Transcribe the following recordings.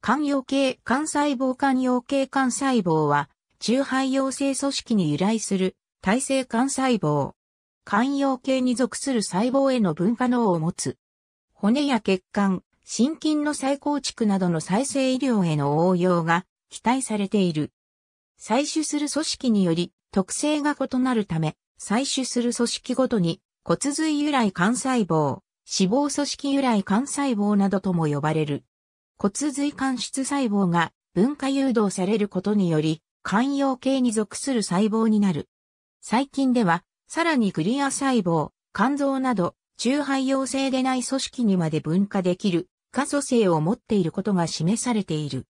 肝陽系肝細胞肝陽系肝細胞は、中肺陽性組織に由来する、体性肝細胞。肝陽系に属する細胞への分化能を持つ。骨や血管、心筋の再構築などの再生医療への応用が期待されている。採取する組織により特性が異なるため、採取する組織ごとに骨髄由来肝細胞、脂肪組織由来肝細胞などとも呼ばれる。骨髄間質細胞が分化誘導されることにより、肝陽系に属する細胞になる。最近では、さらにグリア細胞、肝臓など、中肺陽性でない組織にまで分化できる、過疎性を持っていることが示されている。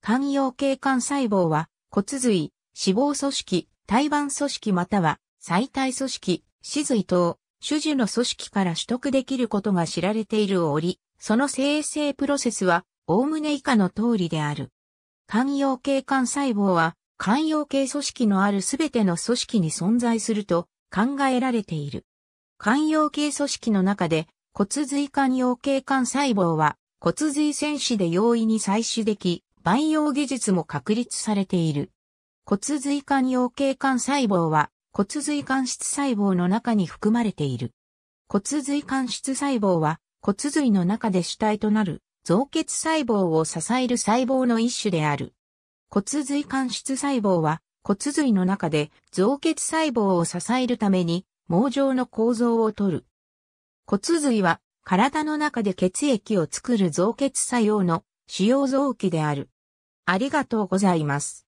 肝陽系肝細胞は、骨髄、脂肪組織、胎盤組織または、細体組織、死髄等、種樹の組織から取得できることが知られている折、その生成プロセスはおおむね以下の通りである。肝陽系幹細胞は、肝陽系組織のあるすべての組織に存在すると考えられている。肝陽系組織の中で骨髄肝陽系幹細胞は骨髄戦士で容易に採取でき、培養技術も確立されている。骨髄肝陽系幹細胞は骨髄肝質細胞の中に含まれている。骨髄肝質細胞は骨髄の中で主体となる造血細胞を支える細胞の一種である。骨髄間質細胞は骨髄の中で造血細胞を支えるために網状の構造をとる。骨髄は体の中で血液を作る造血作用の主要臓器である。ありがとうございます。